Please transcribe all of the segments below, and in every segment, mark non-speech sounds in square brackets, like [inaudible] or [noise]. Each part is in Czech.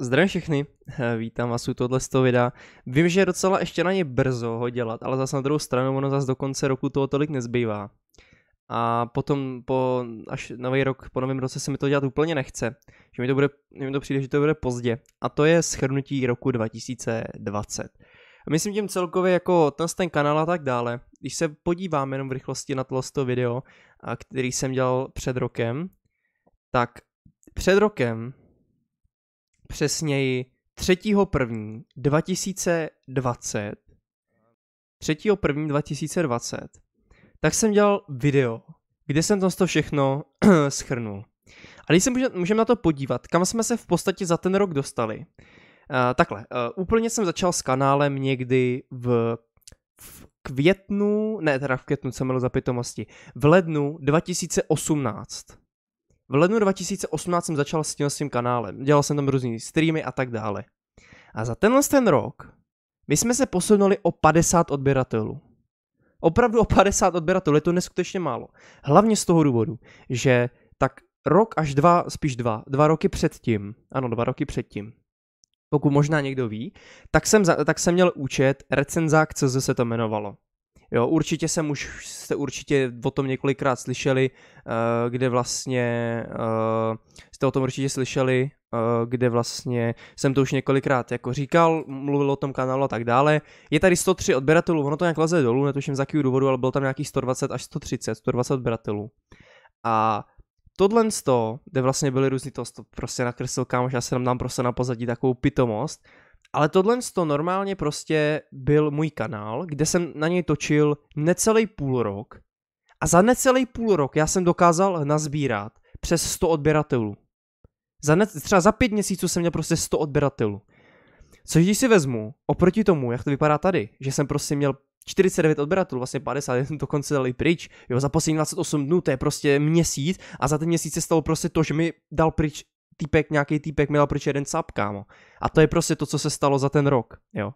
Zdravím všechny, [laughs] vítám vás u tohle z toho videa. Vím, že je docela ještě na ně brzo ho dělat, ale zase na druhou stranu ono zase do konce roku toho tolik nezbývá. A potom po až nový rok, po novém roce se mi to dělat úplně nechce. Že mi to, bude, mi to přijde, že to bude pozdě. A to je schrnutí roku 2020. A myslím tím celkově jako ten, ten kanál a tak dále. Když se podívám jenom v rychlosti na tohle z toho video, který jsem dělal před rokem, tak před rokem přesněji 3.1.2020, 3.1.2020, tak jsem dělal video, kde jsem to všechno [clears throat] schrnul. A když se můžeme na to podívat, kam jsme se v podstatě za ten rok dostali. Uh, takhle, uh, úplně jsem začal s kanálem někdy v, v květnu, ne teda v květnu, jsem mělo za pitomosti, v lednu 2018. V lednu 2018 jsem začal s tím, s tím kanálem, dělal jsem tam různý streamy a tak dále. A za tenhle ten rok my jsme se posunuli o 50 odběratelů. Opravdu o 50 odběratelů, je to neskutečně málo. Hlavně z toho důvodu, že tak rok až dva, spíš dva, dva roky předtím, ano, dva roky předtím, pokud možná někdo ví, tak jsem, za, tak jsem měl účet Recenzák, co se to jmenovalo. Jo, určitě jsem už, jste určitě o tom několikrát slyšeli, eh, kde vlastně, eh, jste o tom určitě slyšeli, eh, kde vlastně jsem to už několikrát jako říkal, mluvil o tom kanálu a tak dále. Je tady 103 odběratelů, ono to nějak leze dolů, netuším z jakého důvodu, ale bylo tam nějakých 120 až 130, 120 odběratelů. A tohle z toho, kde vlastně byly různý to, to prostě nakreslil kámoš, já jsem tam prostě na pozadí takovou pitomost, ale tohle to normálně prostě byl můj kanál, kde jsem na něj točil necelý půl rok a za necelý půl rok já jsem dokázal nazbírat přes 100 odběratelů. Za ne, třeba za pět měsíců jsem měl prostě 100 odběratelů. Což když si vezmu, oproti tomu, jak to vypadá tady, že jsem prostě měl 49 odběratelů, vlastně 50, jsem to dal i pryč, jo, za poslední 28 dnů, to je prostě měsíc a za ten měsíc se stalo prostě to, že mi dal pryč týpek, nějaký týpek mi dal proč jeden cap, kámo. A to je prostě to, co se stalo za ten rok, jo.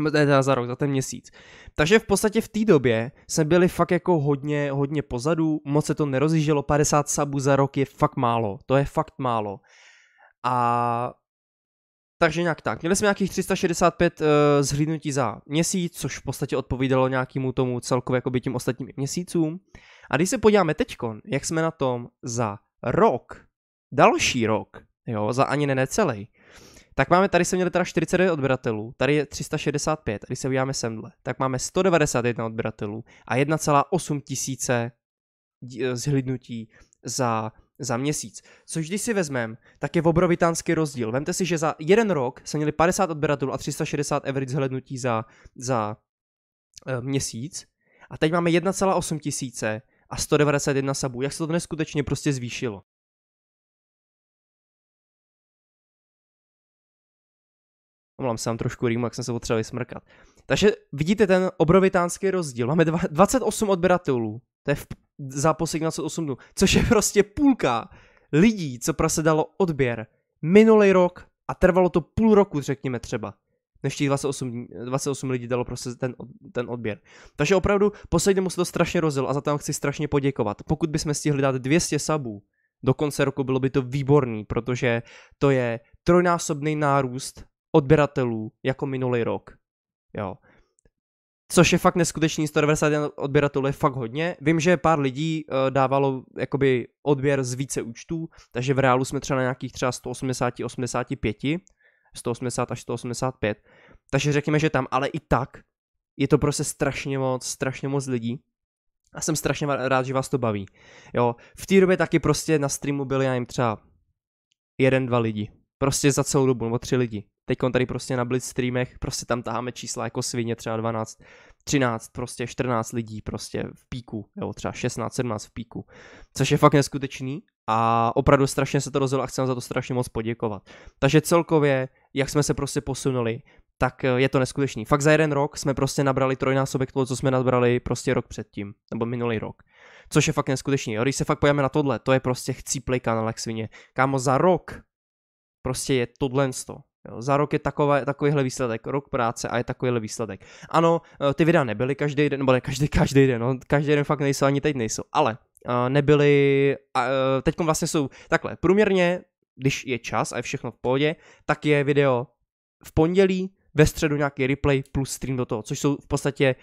Ne, teda za rok, za ten měsíc. Takže v podstatě v té době jsme byli fakt jako hodně, hodně pozadu, moc se to nerozjíždělo, 50 sabů za rok je fakt málo, to je fakt málo. A takže nějak tak. Měli jsme nějakých 365 uh, eh, zhlídnutí za měsíc, což v podstatě odpovídalo nějakému tomu celkově jako by tím ostatním měsícům. A když se podíváme teďkon, jak jsme na tom za rok, další rok, jo, za ani ne necelý, tak máme, tady se měli teda 49 odběratelů, tady je 365, když se uděláme semhle, tak máme 191 odběratelů a 1,8 tisíce eh, zhlídnutí za, za měsíc. Což když si vezmeme, tak je obrovitánský rozdíl. Vemte si, že za jeden rok se měli 50 odběratelů a 360 average zhlednutí za, za e, měsíc a teď máme 1,8 tisíce a 191 sabů. Jak se to neskutečně prostě zvýšilo. Omlám se, mám trošku rýmu, jak jsem se potřeboval vysmrkat. Takže vidíte ten obrovitánský rozdíl. Máme 28 odběratelů. To je v, za poslední 28 dnů. Což je prostě půlka lidí, co dalo odběr minulý rok a trvalo to půl roku, řekněme třeba než těch 28, 28 lidí dalo prostě ten, ten odběr. Takže opravdu mu se to strašně rozil a za to vám chci strašně poděkovat. Pokud bychom stihli dát 200 sabů do konce roku, bylo by to výborný, protože to je trojnásobný nárůst odběratelů jako minulý rok. Jo. Což je fakt neskutečný, 191 odběratelů je fakt hodně. Vím, že pár lidí uh, dávalo jakoby odběr z více účtů, takže v reálu jsme třeba na nějakých třeba 180, 85, 180 až 185. Takže řekněme, že tam, ale i tak je to prostě strašně moc, strašně moc lidí. A jsem strašně rád, že vás to baví. Jo, v té době taky prostě na streamu byli, já jim třeba jeden, dva lidi. Prostě za celou dobu, nebo tři lidi. Teď tady prostě na Blitz streamech, prostě tam taháme čísla jako svině, třeba 12, 13, prostě 14 lidí prostě v píku, jo, třeba 16, 17 v píku, což je fakt neskutečný a opravdu strašně se to rozjelo a chci za to strašně moc poděkovat. Takže celkově, jak jsme se prostě posunuli, tak eh, je to neskutečný. Fakt za jeden rok jsme prostě nabrali trojnásobek toho, co jsme nabrali prostě rok předtím, nebo minulý rok. Což je fakt neskutečný. Jo? Když se fakt pojeme na tohle, to je prostě kanál, na svině. Kámo, za rok prostě je tohle Jo, za rok je takové, takovýhle výsledek, rok práce a je takovýhle výsledek. Ano, eh, ty videa nebyly každý den, nebo ne každý, [laughs] každý den, no, každý den fakt nejsou, ani teď nejsou, ale uh, nebyly, uh, teďkom vlastně jsou takhle, průměrně, když je čas a je všechno v pohodě, tak je video v pondělí, ve středu nějaký replay plus stream do toho, což jsou v podstatě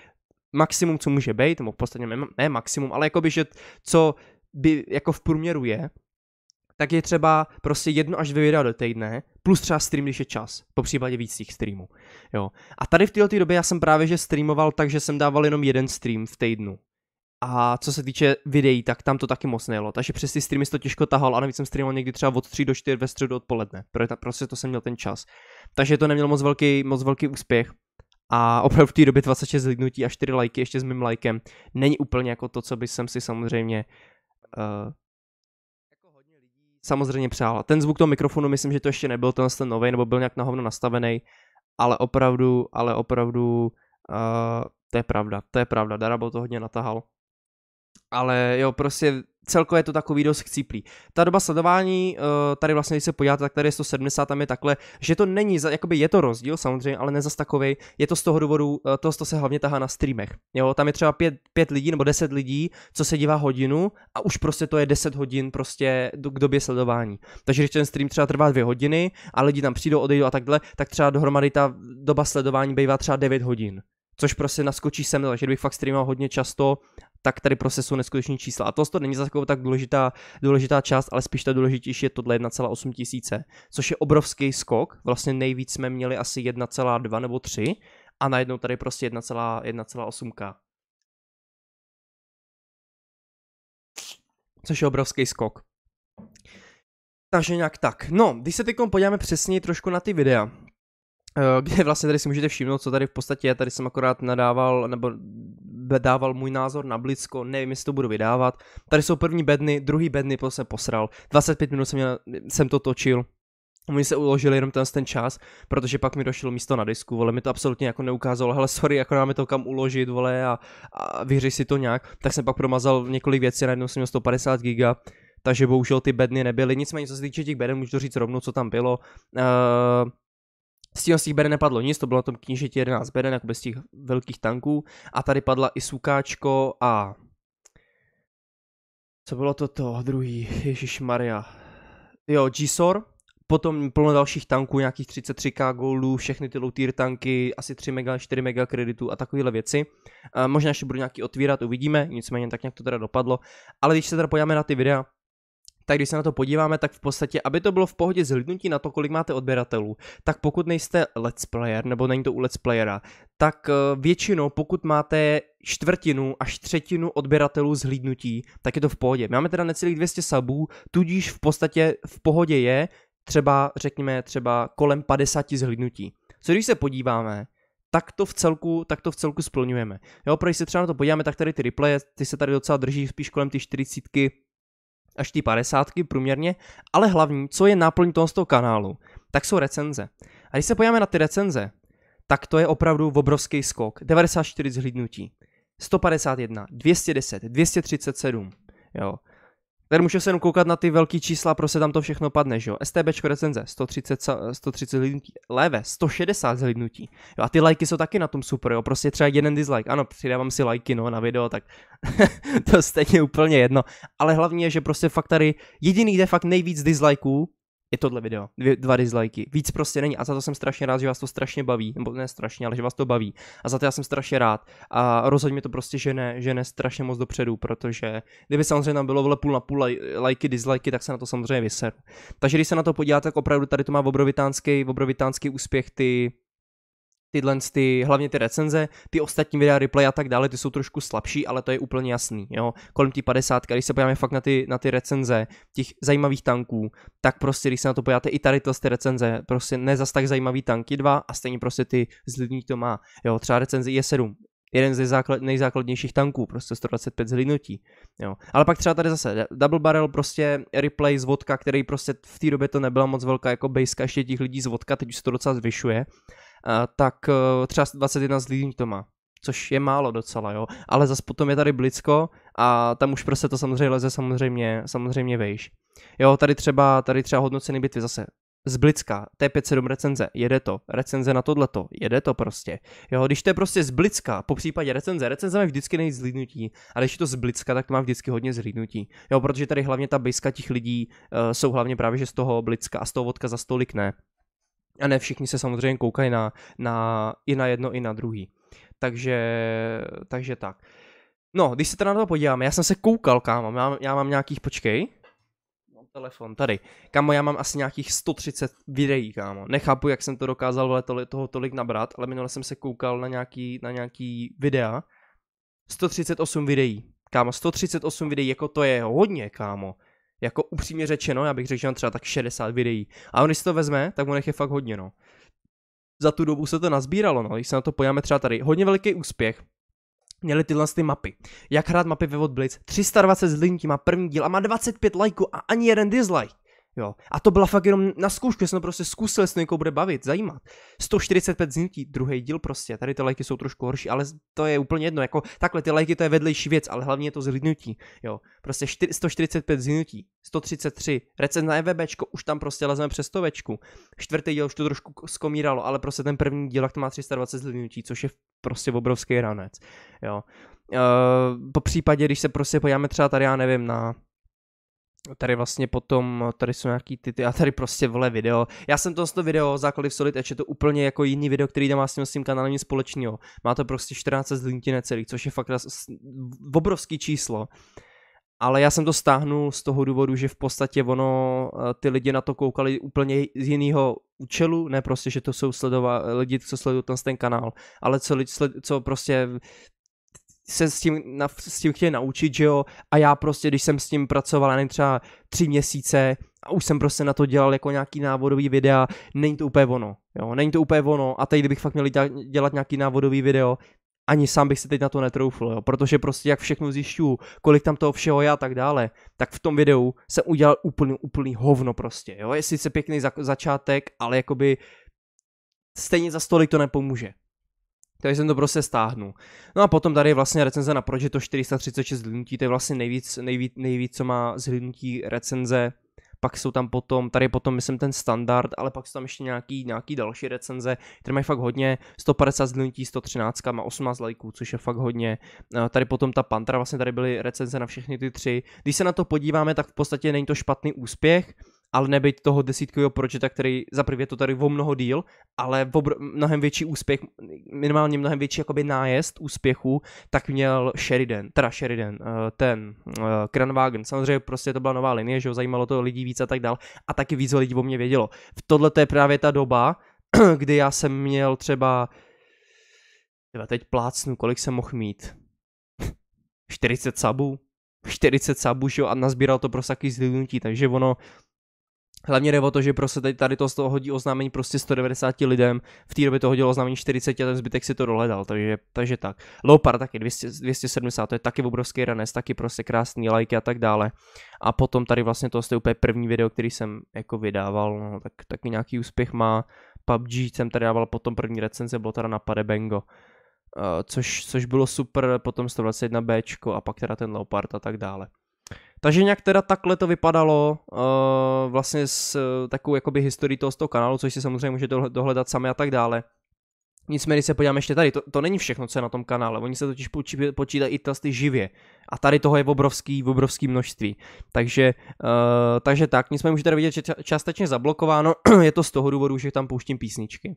maximum, co může být, nebo v podstatě ne, ne maximum, ale jakoby, že co by jako v průměru je, tak je třeba prostě jedno až dvě videa do týdne, plus třeba stream, když je čas, po případě víc těch streamů. Jo. A tady v této době já jsem právě že streamoval, takže jsem dával jenom jeden stream v týdnu. A co se týče videí, tak tam to taky moc nejelo. Takže přes ty streamy to těžko tahal a navíc jsem streamoval někdy třeba od 3 do 4 ve středu odpoledne. Prostě to jsem měl ten čas. Takže to nemělo moc velký, moc velký úspěch. A opravdu v té době 26 lidnutí a 4 lajky ještě s mým lajkem není úplně jako to, co by jsem si samozřejmě uh, samozřejmě přála. Ten zvuk toho mikrofonu, myslím, že to ještě nebyl ten, ten nový, nebo byl nějak na hovno nastavený, ale opravdu, ale opravdu, uh, to je pravda, to je pravda, Darabo to hodně natahal ale jo, prostě celkově je to takový dost chcíplý. Ta doba sledování, eh, tady vlastně, když se podíváte, tak tady je 170, tam je takhle, že to není, jakoby je to rozdíl samozřejmě, ale ne zas takovej, je to z toho důvodu, to, eh, to se hlavně tahá na streamech. Jo, tam je třeba 5 lidí nebo 10 lidí, co se dívá hodinu a už prostě to je 10 hodin prostě k době sledování. Takže když ten stream třeba trvá dvě hodiny a lidi tam přijdou, odejdou a takhle, tak třeba dohromady ta doba sledování bývá třeba 9 hodin což prostě naskočí sem, takže bych fakt streamoval hodně často tak tady prostě jsou neskutečné čísla. A tohle to není zase jako tak důležitá, důležitá část, ale spíš ta důležitější je tohle 1,8 tisíce, což je obrovský skok. Vlastně nejvíc jsme měli asi 1,2 nebo 3 a najednou tady prostě 1,8k. Což je obrovský skok. Takže nějak tak. No, když se teď podíváme přesněji trošku na ty videa, eh, [laughs] kde vlastně tady si můžete všimnout, co tady v podstatě je. Tady jsem akorát nadával, nebo dával můj názor na Blitzko, nevím, jestli to budu vydávat. Tady jsou první bedny, druhý bedny, to jsem posral. 25 minut jsem, měl, jsem to točil, Oni se uložili jenom ten, ten čas, protože pak mi došlo místo na disku, vole, mi to absolutně jako neukázalo, hele, sorry, jako máme to kam uložit, vole, a, a vyřeš si to nějak, tak jsem pak promazal několik věcí, najednou jsem měl 150 giga, takže bohužel ty bedny nebyly, nicméně co se týče těch beden, můžu to říct rovnou, co tam bylo, uh, z těch, z těch beren nepadlo nic, to bylo na tom knížeti 11 beren, jako bez těch velkých tanků. A tady padla i sukáčko a... Co bylo toto druhý? Ježíš Maria. Jo, Gisor, potom plno dalších tanků, nějakých 33k goldů, všechny ty low tier tanky, asi 3 mega, 4 mega kreditů a takovéhle věci. A eh, možná ještě budu nějaký otvírat, uvidíme, nicméně tak nějak to teda dopadlo. Ale když se teda pojďme na ty videa, tak když se na to podíváme, tak v podstatě, aby to bylo v pohodě zhlídnutí na to, kolik máte odběratelů, tak pokud nejste let's player, nebo není to u let's playera, tak eh, většinou, pokud máte čtvrtinu až třetinu odběratelů zhlídnutí, tak je to v pohodě. Máme teda necelých 200 sabů, tudíž v podstatě v pohodě je třeba, řekněme, třeba kolem 50 zhlídnutí. Co když se podíváme, tak to v celku, tak to v celku splňujeme. Jo, pro když se třeba na to podíváme, tak tady ty replaye, ty se tady docela drží spíš kolem ty 40 až ty padesátky průměrně, ale hlavní, co je náplň toho, z toho kanálu, tak jsou recenze. A když se podíváme na ty recenze, tak to je opravdu obrovský skok. 94 zhlídnutí, 151, 210, 237. Jo. Tady můžu se jenom koukat na ty velký čísla, prostě tam to všechno padne, že jo. STBčko recenze, 130, 130 lidnutí, leve, 160 zhlídnutí. Jo, a ty lajky jsou taky na tom super, jo, prostě třeba jeden dislike, ano, přidávám si lajky, no, na video, tak [laughs] to stejně úplně jedno. Ale hlavně je, že prostě fakt tady jediný, kde fakt nejvíc disliků, i tohle video. Dvě, dva dislikey, Víc prostě není a za to jsem strašně rád, že vás to strašně baví. Nebo ne strašně, ale že vás to baví. A za to já jsem strašně rád. A rozhodně to prostě že ne, že ne strašně moc dopředu, protože kdyby samozřejmě tam bylo vle půl na půl lajky, dislikey, tak se na to samozřejmě vyser. Takže když se na to podíváte, tak opravdu tady to má obrovitánský, obrovitánský úspěch ty tyhle, ty, hlavně ty recenze, ty ostatní videa, replay a tak dále, ty jsou trošku slabší, ale to je úplně jasný, jo. Kolem ty 50, když se podíváme fakt na ty, na ty recenze těch zajímavých tanků, tak prostě, když se na to podíváte i tady ty recenze, prostě ne zas tak zajímavý tanky dva a stejně prostě ty zlidník to má, jo. Třeba recenze je 7 jeden z základ, nejzákladnějších tanků, prostě 125 zhlídnutí. Jo. Ale pak třeba tady zase double barrel, prostě replay z vodka, který prostě v té době to nebyla moc velká jako base ještě těch lidí z vodka, teď už se to docela zvyšuje. Eh, tak eh, třeba 21 zlíň to má což je málo docela, jo. Ale zase potom je tady Blicko a tam už prostě to samozřejmě leze samozřejmě, samozřejmě vejš. Jo, tady třeba, tady třeba hodnocený bitvy zase z Blicka, T57 recenze, jede to, recenze na tohleto, jede to prostě. Jo, když to je prostě z Blicka, po případě recenze, recenze má vždycky nejvíc zlídnutí, a když je to z Blicka, tak to má vždycky hodně zlídnutí. Jo, protože tady hlavně ta bejska těch lidí uh, jsou hlavně právě že z toho Blicka a z toho za stolik ne. A ne všichni se samozřejmě koukají na, na, i na jedno, i na druhý. Takže, takže tak. No, když se teda na to podíváme, já jsem se koukal, kámo, já, já mám nějakých, počkej, mám telefon, tady, kámo, já mám asi nějakých 130 videí, kámo, nechápu, jak jsem to dokázal vole, toli, toho tolik nabrat, ale minule jsem se koukal na nějaký, na nějaký videa, 138 videí, kámo, 138 videí, jako to je hodně, kámo, jako upřímně řečeno, já bych řekl, že mám třeba tak 60 videí. A on, když si to vezme, tak on je fakt hodně, no. Za tu dobu se to nazbíralo, no. Když se na to pojáme třeba tady, hodně veliký úspěch, měli tyhle ty mapy. Jak hrát mapy ve Blitz? 320 z má první díl a má 25 lajků a ani jeden dislike. Jo. A to byla fakt jenom na zkoušku, že jsem prostě zkusil, jestli někoho bude bavit, zajímat. 145 znutí, druhý díl prostě, tady ty lajky jsou trošku horší, ale to je úplně jedno, jako takhle ty lajky to je vedlejší věc, ale hlavně je to zhlídnutí, jo. Prostě 4, 145 znutí, 133, recenze na EVBčko, už tam prostě lezeme přes stovečku. Čtvrtý díl už to trošku skomíralo, ale prostě ten první díl, jak to má 320 zhlídnutí, což je prostě obrovský ranec, jo. Uh, po případě, když se prostě podíváme třeba tady, já nevím, na tady vlastně potom, tady jsou nějaký ty, ty a tady prostě vole video. Já jsem to z toho video základy v Solid Edge, je to úplně jako jiný video, který tam má s tím, s tím kanálem nic společného. Má to prostě 14 z linky necelých, což je fakt obrovský číslo. Ale já jsem to stáhnul z toho důvodu, že v podstatě ono, eh, ty lidi na to koukali úplně z jiného účelu, ne prostě, že to jsou sledova, lidi, co sledují ten, ten kanál, ale co, lidi, co prostě se s tím, na, s tím chtěli naučit, že jo, a já prostě, když jsem s tím pracoval, nevím, třeba tři měsíce a už jsem prostě na to dělal jako nějaký návodový videa, není to úplně ono, jo, není to úplně ono a teď, kdybych fakt měl dělat nějaký návodový video, ani sám bych se teď na to netroufl, jo, protože prostě jak všechno zjišťuju, kolik tam toho všeho je a tak dále, tak v tom videu jsem udělal úplný, úplný hovno prostě, jo, je sice pěkný za, začátek, ale jakoby stejně za stolik to nepomůže, takže jsem to prostě stáhnu. No a potom tady je vlastně recenze na proč je to 436 zhlídnutí, to je vlastně nejvíc, nejvíc, nejvíc co má zhlídnutí recenze. Pak jsou tam potom, tady je potom myslím ten standard, ale pak jsou tam ještě nějaký, nějaký další recenze, které mají fakt hodně, 150 zhlídnutí, 113 má 18 lajků, což je fakt hodně. Eh, tady potom ta Pantra, vlastně tady byly recenze na všechny ty tři. Když se na to podíváme, tak v podstatě není to špatný úspěch, ale nebejt toho desítkového pročeta, který za prvé to tady o mnoho díl, ale obr- mnohem větší úspěch, minimálně mnohem větší jakoby nájezd úspěchu, tak měl Sheridan, teda Sheridan, eh, ten uh, Kranwagen. Samozřejmě prostě to byla nová linie, že ho zajímalo to lidí víc a tak dál a taky víc lidí o mě vědělo. V tohle to je právě ta doba, [clears throat] kdy já jsem měl třeba třeba teď plácnu, kolik jsem mohl mít? 40 [laughs] sabů? 40 sabů, že jo, a nazbíral to pro prostě saky zhlídnutí, takže ono Hlavně jde o to, že prostě tady, tady to z toho hodí oznámení prostě 190 lidem, v té době to hodilo oznámení 40 a ten zbytek si to dohledal, takže, takže tak. Lopar taky 200, 270, to je taky obrovský ranes, taky prostě krásný lajky a tak dále. A potom tady vlastně to je úplně první video, který jsem jako vydával, no, tak, taky nějaký úspěch má. PUBG jsem tady dával potom první recenze, bylo teda na Bengo. Uh, což, což bylo super, potom 121B a pak teda ten Leopard a tak dále. Takže nějak teda takhle to vypadalo uh, vlastně s uh, takovou jakoby historií toho, z toho kanálu, což si samozřejmě můžete dohledat sami a tak dále. Nicméně, když se podíváme ještě tady, to, to není všechno, co je na tom kanále. Oni se totiž počí, počítají i testy živě. A tady toho je obrovský, obrovský množství. Takže, uh, takže tak, nicméně můžete vidět, že částečně zablokováno [clears throat] je to z toho důvodu, že tam pouštím písničky.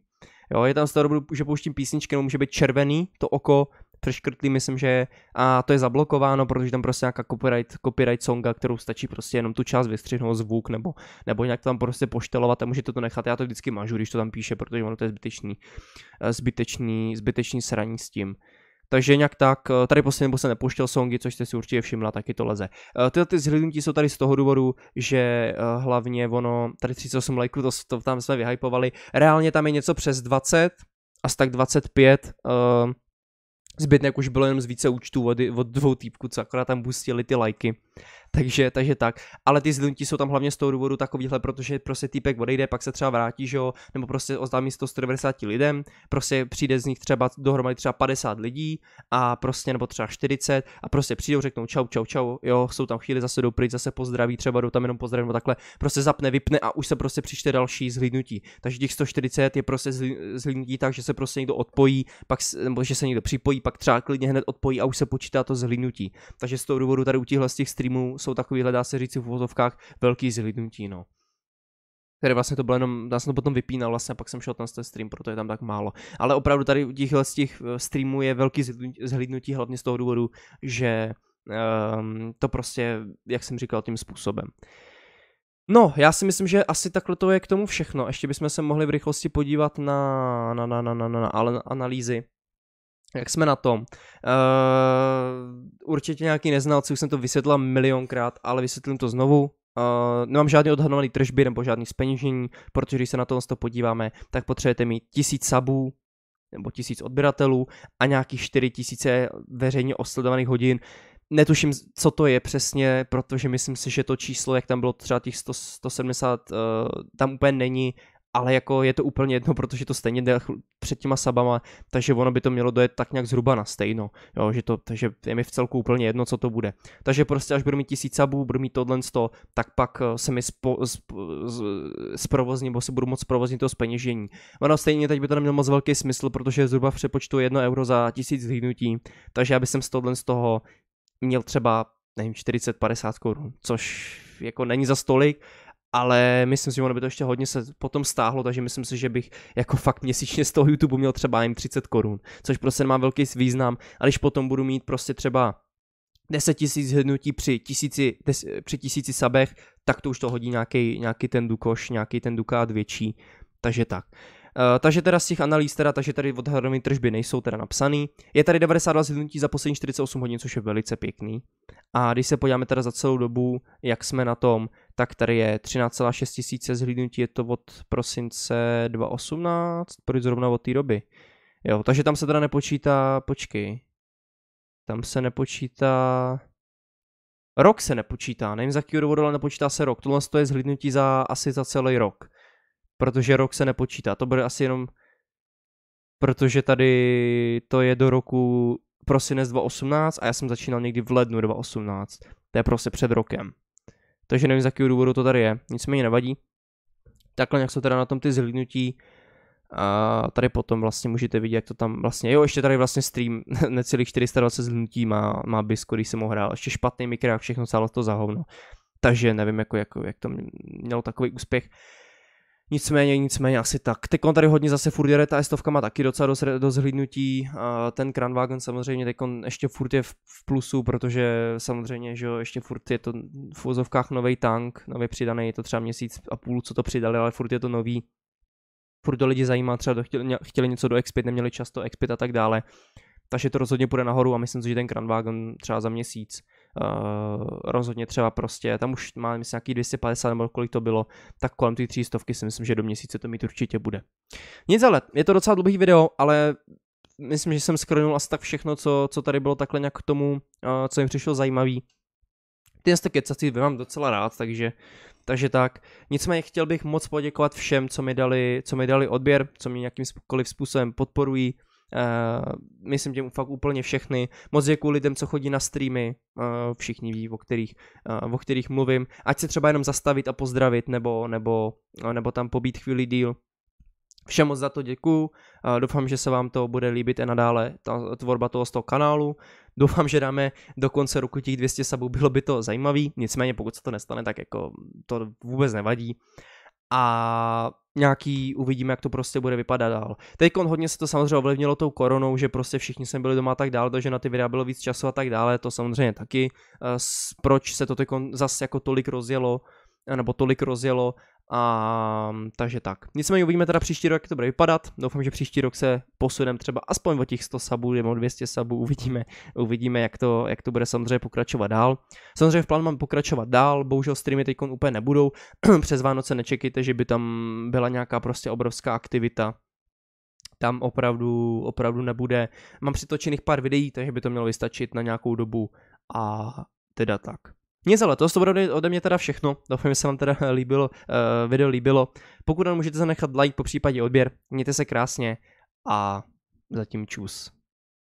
Jo, je tam z toho důvodu, že pouštím písničky, nebo může být červený to oko, přeškrtlý, myslím, že a to je zablokováno, protože tam prostě nějaká copyright, copyright songa, kterou stačí prostě jenom tu část vystřihnout zvuk nebo, nebo nějak tam prostě poštelovat a můžete to nechat. Já to vždycky mažu, když to tam píše, protože ono to je zbytečný, eh, zbytečný, zbytečný sraní s tím. Takže nějak tak, eh, tady poslední nebo se nepoštěl songy, což jste si určitě všimla, taky to leze. Eh, tyhle ty zhlednutí jsou tady z toho důvodu, že hlavně ono, tady 38 lajků, to, to tam jsme vyhypovali, reálně tam je něco přes 20, asi tak 25, uh, zbytek už bylo jenom z více účtů od, od dvou týpků, co akorát tam bustili ty lajky. [laughs] Takže, takže tak. Ale ty zlínky jsou tam hlavně z toho důvodu takovýhle, protože prostě týpek odejde, pak se třeba vrátí, že jo, nebo prostě oznámí 190 lidem, prostě přijde z nich třeba dohromady třeba 50 lidí a prostě nebo třeba 40 a prostě přijdou, řeknou čau, čau, čau, jo, jsou tam chvíli, zase jdou pryč, zase pozdraví, třeba jdou tam jenom pozdraví nebo takhle, prostě zapne, vypne a už se prostě přičte další zhlídnutí. Takže těch 140 je prostě zhlídnutí tak, že se prostě někdo odpojí, pak, nebo že se někdo připojí, pak třeba klidně hned odpojí a už se počítá to zhlídnutí. Takže z toho důvodu tady u těchhle z těch streamů streamu jsou takovýhle, dá se říct v uvozovkách, velký zhlídnutí, no. Tady vlastně to bylo jenom, já jsem to potom vypínal vlastně a pak jsem šel z ten stream, protože je tam tak málo. Ale opravdu tady u těchhle z těch eh, streamů je velký zhlídnutí, hlavně z toho důvodu, že um, to prostě, jak jsem říkal, tím způsobem. No, já si myslím, že asi takhle to je k tomu všechno. Ještě bychom se mohli v rychlosti podívat na, na, na, na, na, na, na analýzy jak jsme na tom? Uh, určitě nějaký neznalci, už jsem to vysvětlil milionkrát, ale vysvětlím to znovu. Uh, nemám žádný odhadovaný tržby nebo žádný speněžení, protože když se na to podíváme, tak potřebujete mít tisíc sabů nebo tisíc odběratelů a nějakých 4 tisíce veřejně osledovaných hodin. Netuším, co to je přesně, protože myslím si, že to číslo, jak tam bylo třeba těch 100, 170, uh, tam úplně není ale jako je to úplně jedno, protože to stejně jde před těma sabama, takže ono by to mělo dojet tak nějak zhruba na stejno, jo, že to, takže je mi v celku úplně jedno, co to bude. Takže prostě až budu mít tisíc sabů, budu mít tohle 100, tak pak eh, se mi spo, sp, z, zprovozní, nebo si budu moc zprovoznit to zpeněžení. Ono stejně teď by to nemělo moc velký smysl, protože zhruba v přepočtu 1 euro za tisíc zhlídnutí, takže já bych z tohle z toho měl třeba nevím, 40-50 korun, což jako není za stolik, ale myslím si, že ono by to ještě hodně se potom stáhlo, takže myslím si, že bych jako fakt měsíčně z toho YouTube měl třeba jen 30 korun, což prostě nemá velký význam, a když potom budu mít prostě třeba 10 tisíc zhrnutí při tisíci, des, při tisíci sabech, tak to už to hodí nějaký, nějaký ten dukoš, nějaký ten dukát větší, takže tak. Uh, takže teda z těch analýz, teda, takže tady odhadované tržby nejsou teda napsaný. Je tady 92 zhrnutí za poslední 48 hodin, což je velice pěkný. A když se podíváme teda za celou dobu, jak jsme na tom, tak tady je 13,6 tisíce zhlídnutí, je to od prosince 2018, proč zrovna od té doby. Jo, takže tam se teda nepočítá, počkej, tam se nepočítá, rok se nepočítá, nevím z jakého důvodu, ale nepočítá se rok, tohle je zhlídnutí za asi za celý rok, protože rok se nepočítá, to bude asi jenom, protože tady to je do roku prosinec 2018 a já jsem začínal někdy v lednu 2018, to je prostě před rokem takže nevím, z jakého důvodu to tady je. Nicméně nevadí. Takhle nějak jsou teda na tom ty zhlídnutí. A tady potom vlastně můžete vidět, jak to tam vlastně, jo, ještě tady vlastně stream [laughs] necelých 420 zhlídnutí má, má bys když jsem ho hrál, ještě špatný mikrák, všechno celé to zahovno. Takže nevím, jako, jako, jak to mělo takový úspěch. Nicméně, nicméně asi tak. Teď tady hodně zase furt jede, ta s má taky docela do, do hlídnutí. Ten Kranwagen samozřejmě teď ještě furt je v, plusu, protože samozřejmě, že ještě furt je to v vozovkách nový tank, nově přidaný, je to třeba měsíc a půl, co to přidali, ale furt je to nový. Furt to lidi zajímá, třeba chtěli, chtěli něco do expit, neměli často expit a tak dále. Takže to rozhodně půjde nahoru a myslím si, že ten Kranwagen třeba za měsíc Eh, rozhodně třeba prostě, tam už má myslím nějaký 250 nebo kolik to bylo, tak kolem ty 300 si myslím, že do měsíce to mít určitě bude. Nic ale, je to docela dlouhý video, ale myslím, že jsem skronul asi tak všechno, co, co tady bylo takhle nějak k tomu, uh, co mi přišlo zajímavý. Ty jste kecací mám docela rád, takže, takže tak. Nicméně chtěl bych moc poděkovat všem, co mi dali, co mi dali odběr, co mě nějakým způsobem podporují, Uh, myslím tím fakt úplně všechny. Moc děkuji lidem, co chodí na streamy, uh, všichni ví, o kterých, uh, o kterých mluvím. Ať se třeba jenom zastavit a pozdravit, nebo, nebo, uh, nebo tam pobít chvíli díl. Všem moc za to děkuju, uh, doufám, že se vám to bude líbit i nadále, ta tvorba toho z toho kanálu. Doufám, že dáme do konce roku těch 200 sabů, bylo by to zajímavý, nicméně pokud se to nestane, tak jako to vůbec nevadí. Uh, a nějaký uvidíme, jak to prostě bude vypadat dál. Teď hodně se to samozřejmě ovlivnilo tou koronou, že prostě všichni jsme byli doma a tak dále, takže na ty videa bylo víc času a tak dále, to samozřejmě taky. Eh, proč se to teď zase jako tolik rozjelo, nebo tolik rozjelo, a, takže tak. Nicméně uvidíme teda příští rok, jak to bude vypadat. Doufám, že příští rok se posunem třeba aspoň o těch 100 sabů nebo 200 sabů. Uvidíme, uvidíme jak, to, jak to bude samozřejmě pokračovat dál. Samozřejmě v plánu mám pokračovat dál, bohužel streamy teď úplně nebudou. [clears throat] Přes Vánoce nečekejte, že by tam byla nějaká prostě obrovská aktivita tam opravdu, opravdu nebude. Mám přitočených pár videí, takže by to mělo vystačit na nějakou dobu a teda tak za letos to bude ode mě teda všechno. Doufám, že se vám teda líbilo, uh, video líbilo. Pokud nám můžete zanechat like, po případě odběr. Mějte se krásně a zatím čus.